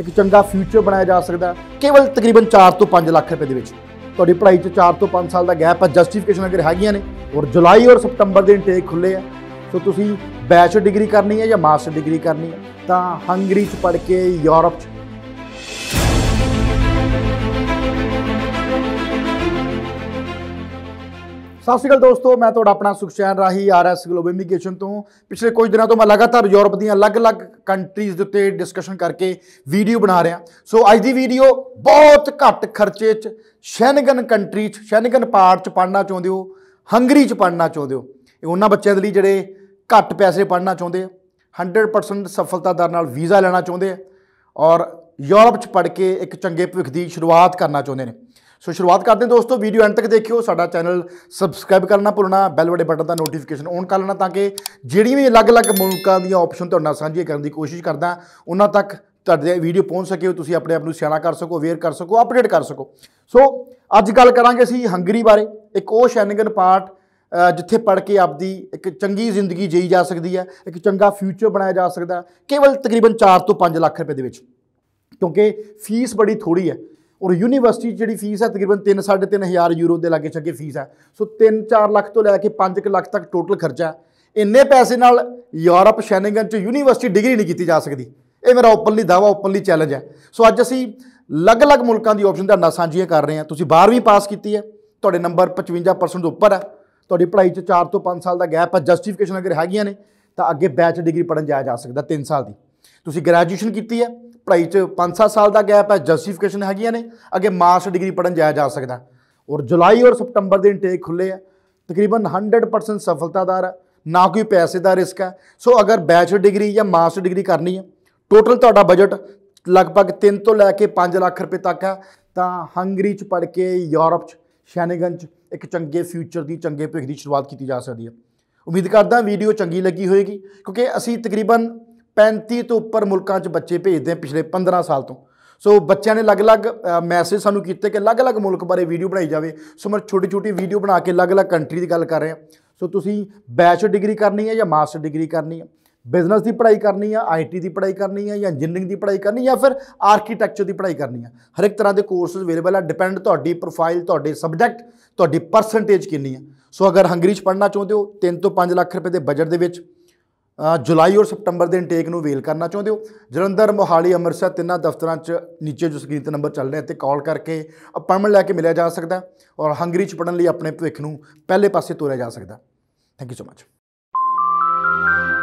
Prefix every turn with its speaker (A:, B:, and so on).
A: ਇੱਕ ਚੰਗਾ ਫਿਊਚਰ ਬਣਾਇਆ ਜਾ ਸਕਦਾ ਕੇਵਲ ਤਕਰੀਬਨ 4 ਤੋਂ 5 ਲੱਖ ਰੁਪਏ ਦੇ ਵਿੱਚ ਤੁਹਾਡੀ ਪੜ੍ਹਾਈ 'ਚ 4 ਤੋਂ 5 ਸਾਲ ਦਾ ਗੈਪ ਹੈ ਜਸਟੀਫਿਕੇਸ਼ਨ ਅਗਰ ਹੈਗੀਆਂ ਨੇ ਔਰ ਜੁਲਾਈ ਔਰ ਸਪਟੰਬਰ ਦੇ ਇਨਟੇਕ ਖੁੱਲੇ ਆ ਸੋ ਤੁਸੀਂ ਬੈਚਲਰ ਡਿਗਰੀ ਕਰਨੀ ਹੈ ਜਾਂ ਮਾਸਟਰ ਡਿਗਰੀ ਕਰਨੀ ਹੈ ਤਾਂ ਹੰਗਰੀ 'ਚ ਪੜ੍ਹ ਕੇ ਯੂਰਪ 'ਚ ਸਤਿ ਸ਼੍ਰੀ ਅਕਾਲ ਦੋਸਤੋ ਮੈਂ ਤੁਹਾਡਾ ਆਪਣਾ ਸੁਖਚੈਨ ਰਾਹੀ ਆਰਐਸ ਗਲੋਬਲ ਇਮੀਗ੍ਰੇਸ਼ਨ ਤੋਂ ਪਿਛਲੇ ਕੁਝ ਦਿਨਾਂ ਤੋਂ ਮੈਂ ਲਗਾਤਾਰ ਯੂਰਪ ਦੀਆਂ ਅਲੱਗ-ਅਲੱਗ ਕੰਟਰੀਜ਼ ਦੇ ਉੱਤੇ ਡਿਸਕਸ਼ਨ ਕਰਕੇ ਵੀਡੀਓ ਬਣਾ ਰਿਹਾ ਸੋ ਅੱਜ ਦੀ ਵੀਡੀਓ ਬਹੁਤ ਘੱਟ ਖਰਚੇ 'ਚ ਸ਼ੈਨਗਨ ਕੰਟਰੀ 'ਚ ਸ਼ੈਨਗਨ ਪਾਰਟ 'ਚ ਪੜਨਾ ਚਾਹੁੰਦੇ ਹੋ ਹੰਗਰੀ 'ਚ ਪੜਨਾ ਚਾਹੁੰਦੇ ਹੋ ਇਹ ਉਹਨਾਂ ਬੱਚਿਆਂ ਦੇ ਲਈ ਜਿਹੜੇ ਘੱਟ ਪੈਸੇ ਪੜਨਾ ਚਾਹੁੰਦੇ ਆ 100% ਸਫਲਤਾ ਦਰ ਨਾਲ ਵੀਜ਼ਾ ਲੈਣਾ ਚਾਹੁੰਦੇ ਆ ਔਰ ਯੂਰਪ 'ਚ ਪੜ ਕੇ ਇੱਕ ਚੰਗੇ ਭਵਿੱਖ ਦੀ ਸ਼ੁਰੂਆਤ ਕਰਨਾ ਚਾਹੁੰਦੇ ਨੇ ਸੋ ਸ਼ੁਰੂਆਤ ਕਰਦੇ ਹਾਂ ਦੋਸਤੋ ਵੀਡੀਓ ਐਂਡ ਤੱਕ ਦੇਖਿਓ ਸਾਡਾ ਚੈਨਲ ਸਬਸਕ੍ਰਾਈਬ ਕਰਨਾ ਭੁੱਲਣਾ ਬੈਲ ਵਾਲੇ ਬਟਨ ਦਾ ਨੋਟੀਫਿਕੇਸ਼ਨ ਔਨ ਕਰ ਲੈਣਾ ਤਾਂ ਕਿ ਜਿਹੜੀ ਵੀ ਅਲੱਗ-ਅਲੱਗ ਮੁਲਕਾਂ ਦੀਆਂ ਆਪਸ਼ਨ ਤੁਹਾਡੇ ਨਾਲ ਸਾਂਝੀ ਕਰਨ ਦੀ ਕੋਸ਼ਿਸ਼ ਕਰਦਾ ਉਹਨਾਂ ਤੱਕ ਤੁਹਾਡੇ ਵੀਡੀਓ ਪਹੁੰਚ ਸਕੇ ਤੁਸੀਂ ਆਪਣੇ ਆਪ ਨੂੰ ਸਿਆਣਾ ਕਰ ਸਕੋ ਅਵੇਅਰ ਕਰ ਸਕੋ ਅਪਡੇਟ ਕਰ ਸਕੋ ਸੋ ਅੱਜ ਗੱਲ ਕਰਾਂਗੇ ਅਸੀਂ ਹੰਗਰੀ ਬਾਰੇ ਇੱਕ ਉਹ ਸ਼ੈਨਗਨ ਪਾਰਟ ਜਿੱਥੇ ਪੜ ਕੇ ਆਪਦੀ ਇੱਕ ਚੰਗੀ ਜ਼ਿੰਦਗੀ ਜੀਈ ਜਾ ਸਕਦੀ ਹੈ ਇੱਕ ਚੰਗਾ ਫਿਊਚਰ ਬਣਾਇਆ ਜਾ ਸਕਦਾ ਕੇਵਲ ਤਕਰੀਬਨ 4 ਤੋਂ 5 ਲੱਖ ਰੁਪਏ ਦੇ ਵਿੱਚ ਕਿਉਂਕਿ ਫੀਸ ਬੜੀ ਥੋੜੀ ਹੈ ਔਰ ਯੂਨੀਵਰਸਿਟੀ ਜਿਹੜੀ ਫੀਸ ਹੈ ਤਕਰੀਬਨ 3 ਹਜ਼ਾਰ ਯੂਰੋ ਦੇ ਲਾਗੇ ਛੱਗੇ ਫੀਸ ਹੈ ਸੋ 3-4 ਲੱਖ ਤੋਂ ਲੈ ਕੇ 5 ਲੱਖ ਤੱਕ ਟੋਟਲ ਖਰਚਾ ਹੈ ਇੰਨੇ ਪੈਸੇ ਨਾਲ ਯੂਰਪ ਸ਼ੈਨਿੰਗਨ ਚ ਯੂਨੀਵਰਸਿਟੀ ਡਿਗਰੀ ਨਹੀਂ ਕੀਤੀ ਜਾ ਸਕਦੀ ਇਹ ਮੇਰਾ ਓਪਨਲੀ ਦਾਵਾ ਓਪਨਲੀ ਚੈਲੰਜ ਹੈ ਸੋ ਅੱਜ ਅਸੀਂ ਲਗ-ਲਗ ਮੁਲਕਾਂ ਦੀ ਆਪਸ਼ਨ ਨਾ ਸਾਂਝੀਆਂ ਕਰ ਰਹੇ ਹਾਂ ਤੁਸੀਂ 12ਵੀਂ ਪਾਸ ਕੀਤੀ ਹੈ ਤੁਹਾਡੇ ਨੰਬਰ 55% ਤੋਂ ਉੱਪਰ ਹੈ ਤੁਹਾਡੀ ਪੜ੍ਹਾਈ 'ਚ 4 ਤੋਂ 5 ਸਾਲ ਦਾ ਗੈਪ ਹੈ ਜਸਟੀਫਿਕੇਸ਼ਨ ਅਗਰ ਹੈਗੀਆਂ ਨੇ ਤਾਂ ਅੱਗੇ ਬੈਚ ਡਿਗਰੀ ਪੜਨ ਜਾਇਆ ਜਾ ਸਕਦਾ 3 ਸਾਲ ਦੀ ਤੁਸੀਂ ਗ੍ਰੈਜੂਏਸ਼ਨ ਕੀਤੀ ਹੈ ਪੜ੍ਹਾਈ 'ਚ 5-7 ਸਾਲ ਦਾ ਗੈਪ ਹੈ ਜਸਟੀਫਿਕੇਸ਼ਨ ਹੈਗੀਆਂ ਨੇ ਅੱਗੇ ਮਾਸਟਰ ਡਿਗਰੀ ਪੜਨ ਜਾਇਆ ਜਾ ਸਕਦਾ ਔਰ ਜੁਲਾਈ ਔਰ ਸਪਟੰਬਰ ਦੇ ਇਨਟੇਕ ਖੁੱਲੇ ਆ ਤਕਰੀਬਨ 100% ਸਫਲਤਾਦਾਰ ਹੈ ਨਾ ਕੋਈ ਪੈਸੇ ਦਾ ਰਿਸਕ ਹੈ ਸੋ ਅਗਰ ਬੈਚਲਰ ਡਿਗਰੀ ਜਾਂ ਮਾਸਟਰ ਡਿਗਰੀ ਕਰਨੀ ਹੈ ਟੋਟਲ ਤੁਹਾਡਾ ਬਜਟ ਲਗਭਗ 3 ਤੋਂ ਲੈ ਕੇ 5 ਲੱਖ ਰੁਪਏ ਤੱਕ ਹੈ ਤਾਂ ਹੰਗਰੀ 'ਚ ਪੜ ਕੇ ਯੂਰਪ 'ਚ ਸ਼ੈਨੇਗਨ 'ਚ ਇੱਕ ਚੰਗੇ ਫਿਊਚਰ ਦੀ ਚੰਗੇ ਭਵਿੱਖ ਦੀ ਸ਼ੁਰੂਆਤ ਕੀਤੀ ਜਾ ਸਕਦੀ ਹੈ ਉਮੀਦ ਕਰਦਾ ਵੀਡੀਓ ਚੰਗੀ ਲੱਗੀ ਹੋਵੇਗੀ ਕਿਉਂਕਿ ਅਸੀਂ ਤਕਰੀਬਨ 35 ਤੋਂ ਉੱਪਰ ਮੁਲਕਾਂ 'ਚ ਬੱਚੇ ਭੇਜਦੇ ਆ ਪਿਛਲੇ 15 ਸਾਲ ਤੋਂ ਸੋ ਬੱਚਿਆਂ ਨੇ ਅਲੱਗ-ਅਲੱਗ ਮੈਸੇਜ ਸਾਨੂੰ ਕੀਤੇ ਕਿ ਅਲੱਗ-ਅਲੱਗ ਮੁਲਕ ਬਾਰੇ ਵੀਡੀਓ ਬਣਾਈ ਜਾਵੇ ਸੋ ਮੈਂ ਛੋਟੀ-ਛੋਟੀ ਵੀਡੀਓ ਬਣਾ ਕੇ ਅਲੱਗ-ਅਲੱਗ ਕੰਟਰੀ ਦੀ ਗੱਲ ਕਰ ਰਹੇ ਆ ਸੋ ਤੁਸੀਂ ਬੈਚਲਰ ਡਿਗਰੀ ਕਰਨੀ ਹੈ ਜਾਂ ਮਾਸਟਰ ਡਿਗਰੀ ਕਰਨੀ ਹੈ ਬਿਜ਼ਨਸ ਦੀ ਪੜ੍ਹਾਈ ਕਰਨੀ ਆ ਆਈਟੀ ਦੀ ਪੜ੍ਹਾਈ ਕਰਨੀ ਆ ਜਾਂ ਇੰਜੀਨੀਅਰਿੰਗ ਦੀ ਪੜ੍ਹਾਈ ਕਰਨੀ ਜਾਂ ਫਿਰ ਆਰਕੀਟੈਕਚਰ ਦੀ ਪੜ੍ਹਾਈ ਕਰਨੀ ਆ ਹਰ ਇੱਕ ਤਰ੍ਹਾਂ ਦੇ ਕੋਰਸਸ ਅਵੇਲੇਬਲ ਆ ਡਿਪੈਂਡ ਤੁਹਾਡੀ ਪ੍ਰੋਫਾਈਲ ਤੁਹਾਡੇ ਸਬਜੈਕਟ ਤੁਹਾਡੀ ਪਰਸੈਂਟੇਜ ਕਿੰਨੀ ਆ ਸੋ ਅਗਰ ਹੰਗਰੀ ਚ ਪੜ੍ਹਨਾ ਚਾਹੁੰਦੇ ਹੋ 3 ਤੋਂ 5 ਲੱਖ ਰੁਪਏ ਦੇ ਬਜਟ ਦੇ ਵਿੱਚ ਜੁਲਾਈ ਔਰ ਸਪਟੰਬਰ ਦੇ ਇਨਟੇਕ ਨੂੰ ਵੇਲ ਕਰਨਾ ਚਾਹੁੰਦੇ ਹੋ ਜਲੰਧਰ ਮੋਹਾਲੀ ਅੰਮ੍ਰਿਤਸਰ ਤਿੰਨਾਂ ਦਫ਼ਤਰਾਂ 'ਚ ਨੀਚੇ ਜੋ ਸਕਰੀਨ ਤੇ ਨੰਬਰ ਚੱਲ ਰਿਹਾ ਤੇ ਕਾਲ ਕਰਕੇ ਅਪਾਇੰਟਮੈਂਟ ਲੈ ਕੇ ਮਿਲਿਆ ਜਾ ਸਕਦਾ ਔਰ ਹੰਗਰੀ 'ਚ ਪੜਨ ਲਈ ਆਪਣੇ ਭਵਿੱਖ ਨੂੰ ਪਹਿਲੇ ਪਾਸੇ ਤੋਰਿਆ ਜਾ ਸਕਦਾ ਥੈਂਕ ਯੂ ਸੋ ਮੱਚ